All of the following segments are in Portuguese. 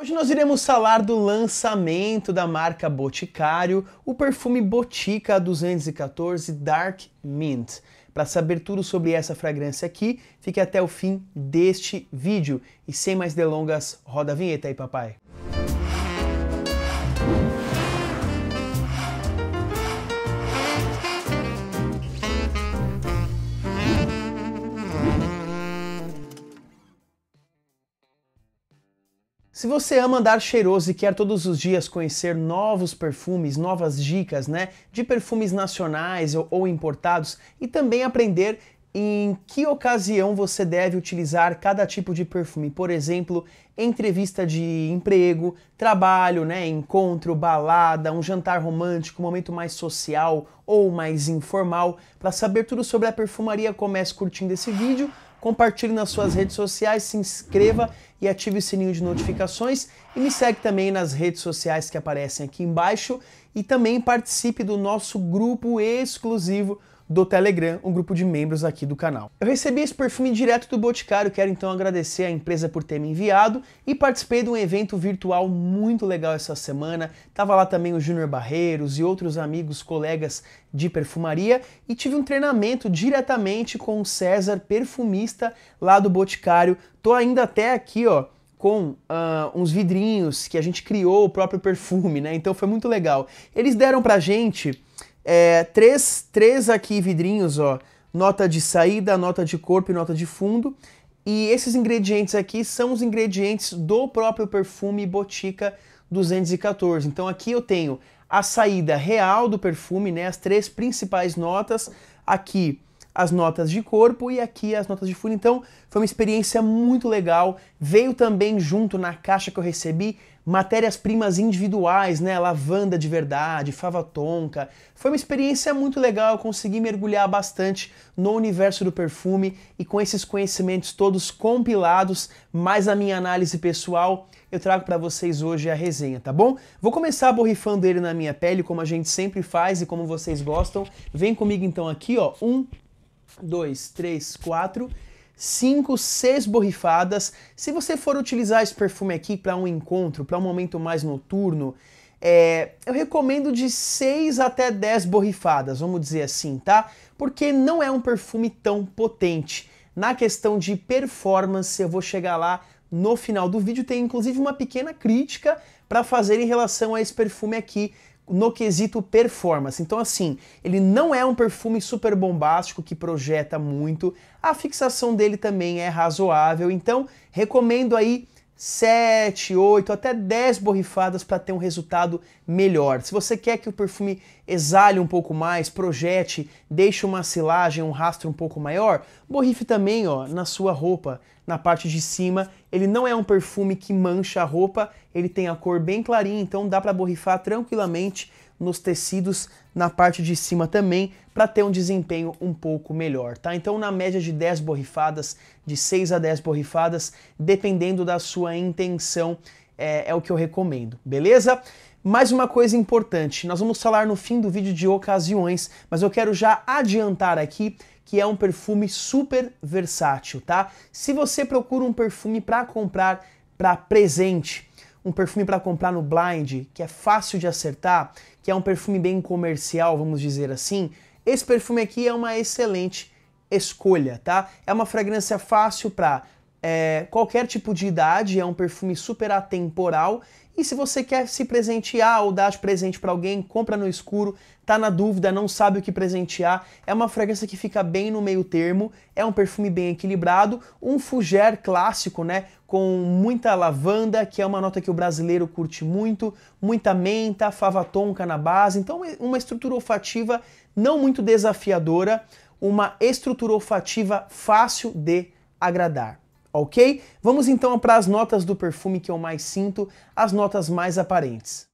Hoje nós iremos falar do lançamento da marca Boticário, o perfume Botica 214 Dark Mint. Para saber tudo sobre essa fragrância aqui, fique até o fim deste vídeo. E sem mais delongas, roda a vinheta aí, papai. Se você ama andar cheiroso e quer todos os dias conhecer novos perfumes, novas dicas, né, de perfumes nacionais ou, ou importados e também aprender em que ocasião você deve utilizar cada tipo de perfume, por exemplo, entrevista de emprego, trabalho, né, encontro, balada, um jantar romântico, um momento mais social ou mais informal. Para saber tudo sobre a perfumaria, comece curtindo esse vídeo compartilhe nas suas redes sociais, se inscreva e ative o sininho de notificações e me segue também nas redes sociais que aparecem aqui embaixo e também participe do nosso grupo exclusivo do Telegram, um grupo de membros aqui do canal. Eu recebi esse perfume direto do Boticário, quero então agradecer à empresa por ter me enviado e participei de um evento virtual muito legal essa semana. Tava lá também o Júnior Barreiros e outros amigos, colegas de perfumaria e tive um treinamento diretamente com o César, perfumista lá do Boticário. Tô ainda até aqui, ó, com uh, uns vidrinhos que a gente criou o próprio perfume, né? Então foi muito legal. Eles deram pra gente é, três, três aqui vidrinhos, ó. Nota de saída, nota de corpo e nota de fundo. E esses ingredientes aqui são os ingredientes do próprio perfume Botica 214. Então aqui eu tenho a saída real do perfume, né, as três principais notas. Aqui as notas de corpo e aqui as notas de fundo. Então, foi uma experiência muito legal. Veio também junto na caixa que eu recebi matérias-primas individuais, né? Lavanda de verdade, fava tonka. Foi uma experiência muito legal, eu consegui mergulhar bastante no universo do perfume e com esses conhecimentos todos compilados, mais a minha análise pessoal, eu trago para vocês hoje a resenha, tá bom? Vou começar borrifando ele na minha pele, como a gente sempre faz e como vocês gostam. Vem comigo então aqui, ó. Um, 2, 3, 4, 5, 6 borrifadas. Se você for utilizar esse perfume aqui para um encontro, para um momento mais noturno, é, eu recomendo de 6 até 10 borrifadas, vamos dizer assim, tá? Porque não é um perfume tão potente. Na questão de performance, eu vou chegar lá no final do vídeo. Tem inclusive uma pequena crítica para fazer em relação a esse perfume aqui, no quesito performance. Então, assim, ele não é um perfume super bombástico que projeta muito, a fixação dele também é razoável, então recomendo aí 7, 8, até 10 borrifadas para ter um resultado melhor. Se você quer que o perfume exale um pouco mais, projete, deixe uma silagem, um rastro um pouco maior, borrife também ó, na sua roupa, na parte de cima. Ele não é um perfume que mancha a roupa, ele tem a cor bem clarinha, então dá para borrifar tranquilamente nos tecidos na parte de cima também para ter um desempenho um pouco melhor, tá? Então na média de 10 borrifadas, de 6 a 10 borrifadas, dependendo da sua intenção, é, é o que eu recomendo, beleza? Mais uma coisa importante, nós vamos falar no fim do vídeo de ocasiões, mas eu quero já adiantar aqui que é um perfume super versátil, tá? Se você procura um perfume para comprar para presente, um perfume para comprar no blind, que é fácil de acertar, que é um perfume bem comercial, vamos dizer assim, esse perfume aqui é uma excelente escolha, tá? É uma fragrância fácil para é, eh, qualquer tipo de idade, é um perfume super atemporal e se você quer se presentear ou dar de presente para alguém, compra no escuro, tá na dúvida, não sabe o que presentear, é uma fragrância que fica bem no meio termo, é um perfume bem equilibrado, um fuger clássico, né, com muita lavanda, que é uma nota que o brasileiro curte muito, muita menta, fava tonka na base, então é uma estrutura olfativa não muito desafiadora, uma estrutura olfativa fácil de agradar ok? Vamos então para as notas do perfume que eu mais sinto, as notas mais aparentes.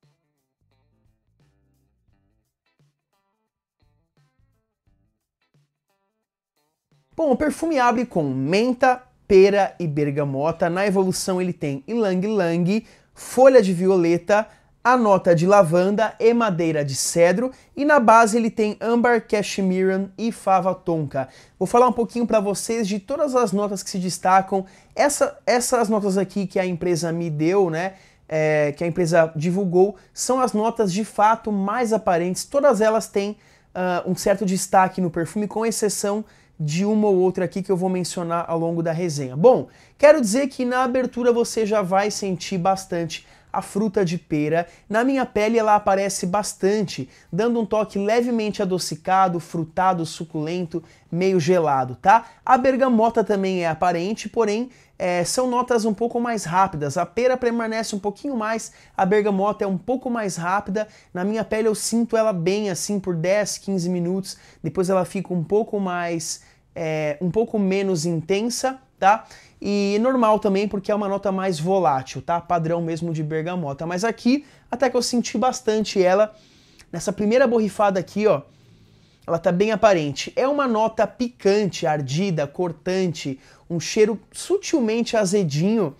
Bom, o perfume abre com menta, pera e bergamota. Na evolução ele tem ylang ylang, folha de violeta, a nota é de lavanda e madeira de cedro e na base ele tem âmbar, cashmere e fava tonka. Vou falar um pouquinho para vocês de todas as notas que se destacam. Essa, essas notas aqui que a empresa me deu, né? É, que a empresa divulgou, são as notas de fato mais aparentes. Todas elas têm uh, um certo destaque no perfume, com exceção de uma ou outra aqui que eu vou mencionar ao longo da resenha. Bom, quero dizer que na abertura você já vai sentir bastante a fruta de pera. Na minha pele ela aparece bastante, dando um toque levemente adocicado, frutado, suculento, meio gelado, tá? A bergamota também é aparente, porém é, são notas um pouco mais rápidas. A pera permanece um pouquinho mais, a bergamota é um pouco mais rápida. Na minha pele eu sinto ela bem assim por 10, 15 minutos, depois ela fica um pouco mais, é, um pouco menos intensa, tá? E normal também, porque é uma nota mais volátil, tá? Padrão mesmo de bergamota. Mas aqui, até que eu senti bastante ela. Nessa primeira borrifada aqui, ó, ela tá bem aparente. É uma nota picante, ardida, cortante, um cheiro sutilmente azedinho,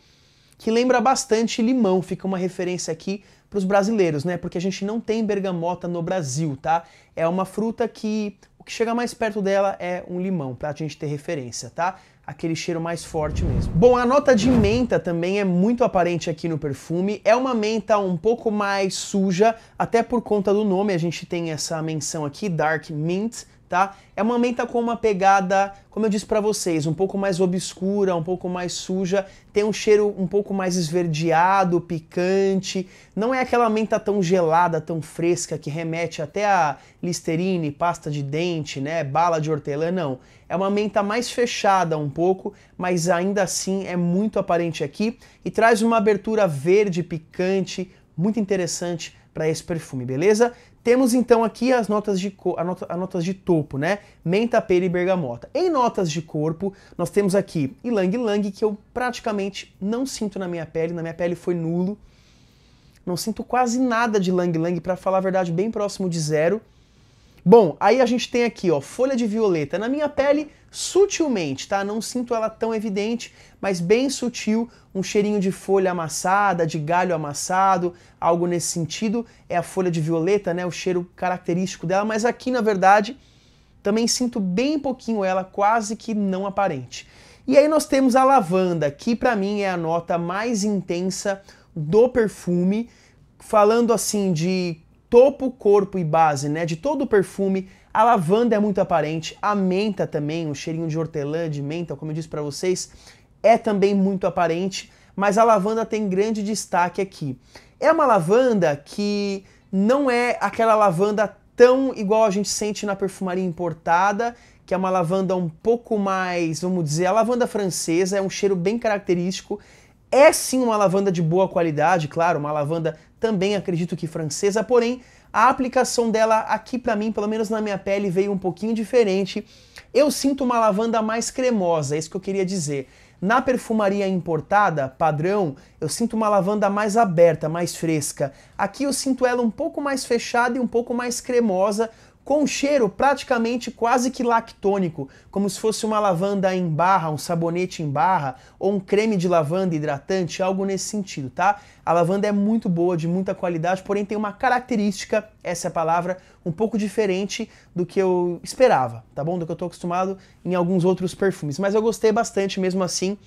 que lembra bastante limão. Fica uma referência aqui para os brasileiros, né? Porque a gente não tem bergamota no Brasil, tá? É uma fruta que o que chega mais perto dela é um limão, para a gente ter referência, tá? aquele cheiro mais forte mesmo. Bom, a nota de menta também é muito aparente aqui no perfume. É uma menta um pouco mais suja, até por conta do nome, a gente tem essa menção aqui, Dark Mint tá? É uma menta com uma pegada, como eu disse para vocês, um pouco mais obscura, um pouco mais suja, tem um cheiro um pouco mais esverdeado, picante. Não é aquela menta tão gelada, tão fresca que remete até a Listerine, pasta de dente, né, bala de hortelã, não. É uma menta mais fechada um pouco, mas ainda assim é muito aparente aqui e traz uma abertura verde picante, muito interessante para esse perfume, beleza? Temos então aqui as notas de, a nota, as notas de topo, né? Menta, pera e bergamota. Em notas de corpo, nós temos aqui ilang ilang, que eu praticamente não sinto na minha pele, na minha pele foi nulo. Não sinto quase nada de ilang ilang, para falar a verdade, bem próximo de zero. Bom, aí a gente tem aqui, ó, folha de violeta. Na minha pele, sutilmente, tá? Não sinto ela tão evidente, mas bem sutil, um cheirinho de folha amassada, de galho amassado, algo nesse sentido. É a folha de violeta, né? O cheiro característico dela, mas aqui na verdade também sinto bem pouquinho ela, quase que não aparente. E aí nós temos a lavanda, que para mim é a nota mais intensa do perfume, falando assim de topo, corpo e base, né? De todo o perfume, a lavanda é muito aparente, a menta também, um cheirinho de hortelã, de menta, como eu disse para vocês, é também muito aparente, mas a lavanda tem grande destaque aqui. É uma lavanda que não é aquela lavanda tão igual a gente sente na perfumaria importada, que é uma lavanda um pouco mais, vamos dizer, a lavanda francesa, é um cheiro bem característico. É sim uma lavanda de boa qualidade, claro, uma lavanda também acredito que francesa, porém a aplicação dela aqui para mim, pelo menos na minha pele, veio um pouquinho diferente. Eu sinto uma lavanda mais cremosa, é isso que eu queria dizer. Na perfumaria importada, padrão, eu sinto uma lavanda mais aberta, mais fresca. Aqui eu sinto ela um pouco mais fechada e um pouco mais cremosa, com um cheiro praticamente quase que lactônico, como se fosse uma lavanda em barra, um sabonete em barra ou um creme de lavanda hidratante, algo nesse sentido, tá? A lavanda é muito boa, de muita qualidade, porém tem uma característica, essa é a palavra, um pouco diferente do que eu esperava, tá bom? Do que eu tô acostumado em alguns outros perfumes, mas eu gostei bastante mesmo assim.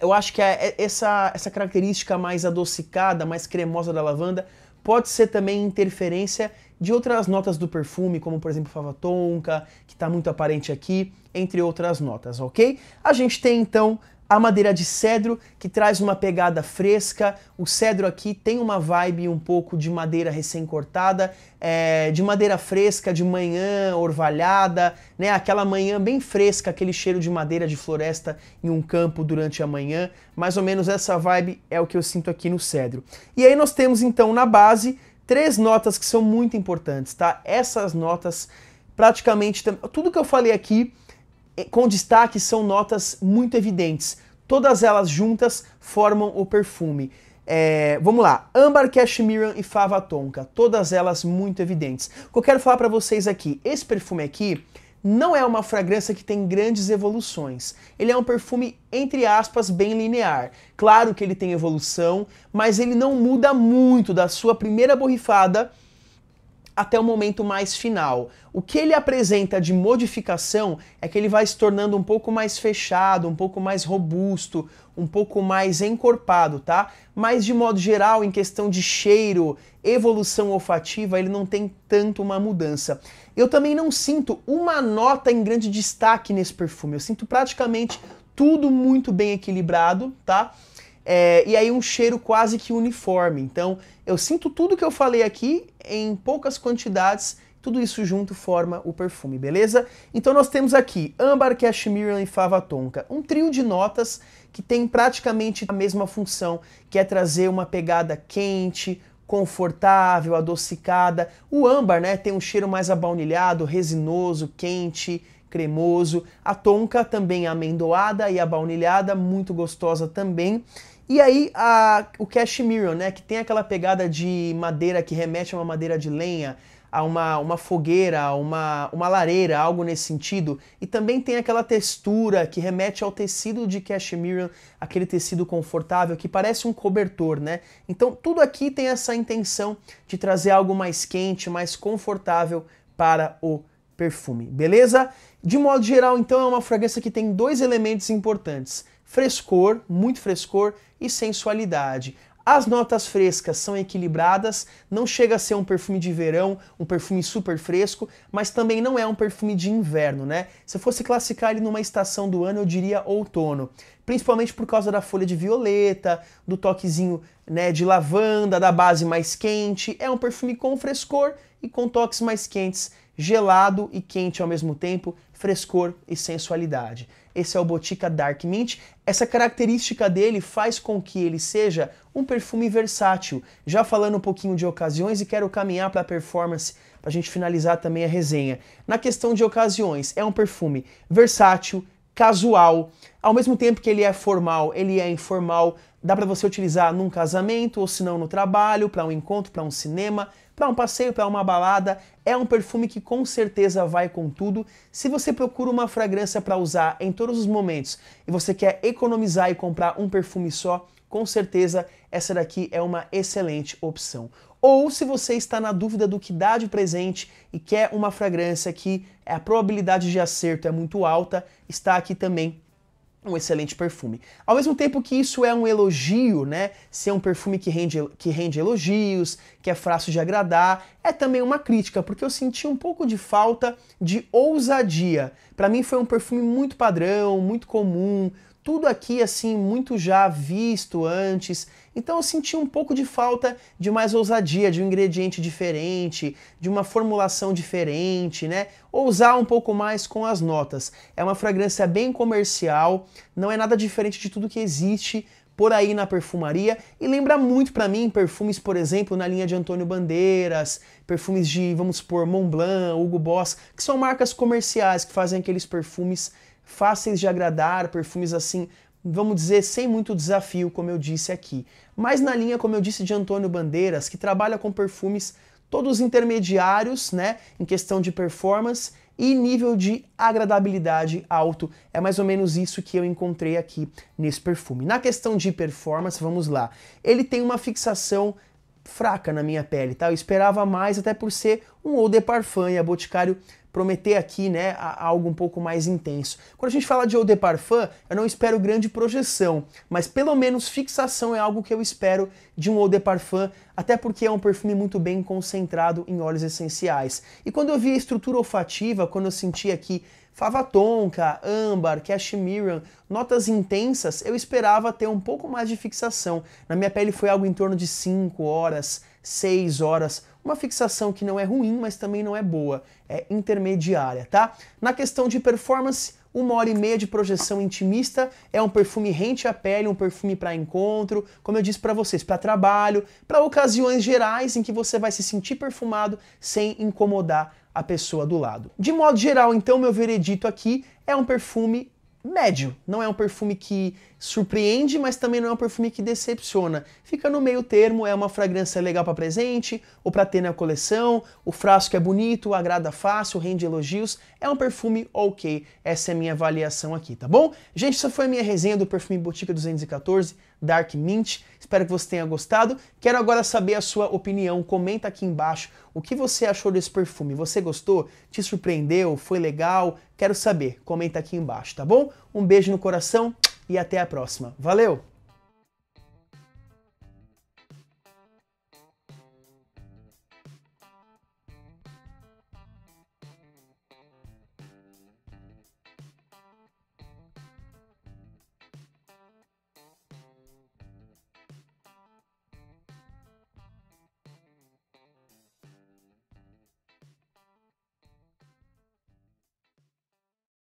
Eu acho que é, é essa, essa característica mais adocicada, mais cremosa da lavanda Pode ser também interferência de outras notas do perfume, como por exemplo fava tonka, que está muito aparente aqui, entre outras notas, ok? A gente tem então a madeira de cedro, que traz uma pegada fresca. O cedro aqui tem uma vibe um pouco de madeira recém-cortada, é, de madeira fresca, de manhã, orvalhada, né? Aquela manhã bem fresca, aquele cheiro de madeira de floresta em um campo durante a manhã. Mais ou menos essa vibe é o que eu sinto aqui no cedro. E aí nós temos então na base três notas que são muito importantes, tá? Essas notas praticamente tudo que eu falei aqui é, com destaque são notas muito evidentes. Todas elas juntas formam o perfume. É, vamos lá, âmbar, cashmere e fava tonka, todas elas muito evidentes. O que eu quero falar para vocês aqui, esse perfume aqui não é uma fragrância que tem grandes evoluções. Ele é um perfume, entre aspas, bem linear. Claro que ele tem evolução, mas ele não muda muito da sua primeira borrifada até o momento mais final. O que ele apresenta de modificação é que ele vai se tornando um pouco mais fechado, um pouco mais robusto, um pouco mais encorpado, tá? Mas de modo geral, em questão de cheiro, evolução olfativa, ele não tem tanto uma mudança. Eu também não sinto uma nota em grande destaque nesse perfume. Eu sinto praticamente tudo muito bem equilibrado, tá? É, e aí um cheiro quase que uniforme. Então, eu sinto tudo que eu falei aqui em poucas quantidades, tudo isso junto forma o perfume, beleza? Então nós temos aqui âmbar, cashmere e fava tonka, um trio de notas que tem praticamente a mesma função, que é trazer uma pegada quente, confortável, adocicada. O âmbar, né, tem um cheiro mais abaunilhado, resinoso, quente, cremoso. A tonka também é amendoada e abaunilhada, muito gostosa também. E aí a, o cashmere, né, que tem aquela pegada de madeira que remete a uma madeira de lenha, a uma, uma fogueira, uma, uma lareira, algo nesse sentido. E também tem aquela textura que remete ao tecido de cashmere, aquele tecido confortável que parece um cobertor, né? Então tudo aqui tem essa intenção de trazer algo mais quente, mais confortável para o perfume, beleza? De modo geral, então, é uma fragrância que tem dois elementos importantes frescor, muito frescor e sensualidade. As notas frescas são equilibradas, não chega a ser um perfume de verão, um perfume super fresco, mas também não é um perfume de inverno, né? Se eu fosse classificar ele numa estação do ano, eu diria outono, principalmente por causa da folha de violeta, do toquezinho, né, de lavanda, da base mais quente. É um perfume com frescor e com toques mais quentes gelado e quente ao mesmo tempo, frescor e sensualidade. Esse é o Botica Dark Mint. Essa característica dele faz com que ele seja um perfume versátil. Já falando um pouquinho de ocasiões e quero caminhar para a performance para a gente finalizar também a resenha. Na questão de ocasiões, é um perfume versátil, casual, ao mesmo tempo que ele é formal, ele é informal, Dá para você utilizar num casamento ou se não no trabalho, para um encontro, para um cinema, para um passeio, para uma balada. É um perfume que com certeza vai com tudo. Se você procura uma fragrância para usar em todos os momentos e você quer economizar e comprar um perfume só, com certeza essa daqui é uma excelente opção. Ou se você está na dúvida do que dá de presente e quer uma fragrância que a probabilidade de acerto é muito alta, está aqui também um excelente perfume. Ao mesmo tempo que isso é um elogio, né? Ser um perfume que rende, que rende elogios, que é fácil de agradar, é também uma crítica, porque eu senti um pouco de falta de ousadia. Para mim foi um perfume muito padrão, muito comum, tudo aqui assim muito já visto antes, então eu senti um pouco de falta de mais ousadia, de um ingrediente diferente, de uma formulação diferente, né? Ousar um pouco mais com as notas. É uma fragrância bem comercial, não é nada diferente de tudo que existe por aí na perfumaria e lembra muito para mim perfumes, por exemplo, na linha de Antônio Bandeiras, perfumes de, vamos supor, Montblanc, Hugo Boss, que são marcas comerciais que fazem aqueles perfumes fáceis de agradar, perfumes assim vamos dizer, sem muito desafio, como eu disse aqui. Mas na linha, como eu disse, de Antônio Bandeiras, que trabalha com perfumes todos intermediários, né, em questão de performance e nível de agradabilidade alto. É mais ou menos isso que eu encontrei aqui nesse perfume. Na questão de performance, vamos lá. Ele tem uma fixação fraca na minha pele, tá? Eu esperava mais até por ser um Eau de Parfum e a Boticário prometer aqui, né, algo um pouco mais intenso. Quando a gente fala de Eau de Parfum, eu não espero grande projeção, mas pelo menos fixação é algo que eu espero de um Eau de Parfum, até porque é um perfume muito bem concentrado em óleos essenciais. E quando eu vi a estrutura olfativa, quando eu senti aqui Fava tonka, âmbar, cashmere, notas intensas, eu esperava ter um pouco mais de fixação. Na minha pele foi algo em torno de 5 horas, 6 horas, uma fixação que não é ruim, mas também não é boa, é intermediária, tá? Na questão de performance, uma hora e meia de projeção intimista, é um perfume rente à pele, um perfume para encontro, como eu disse para vocês, para trabalho, para ocasiões gerais em que você vai se sentir perfumado sem incomodar a pessoa do lado. De modo geral, então, meu veredito aqui é um perfume médio. Não é um perfume que surpreende, mas também não é um perfume que decepciona. Fica no meio termo, é uma fragrância legal para presente ou para ter na coleção. O frasco é bonito, agrada fácil, rende elogios. É um perfume ok. Essa é a minha avaliação aqui, tá bom? Gente, essa foi a minha resenha do perfume Botica 214. Dark Mint. Espero que você tenha gostado. Quero agora saber a sua opinião. Comenta aqui embaixo o que você achou desse perfume. Você gostou? Te surpreendeu? Foi legal? Quero saber. Comenta aqui embaixo, tá bom? Um beijo no coração e até a próxima. Valeu!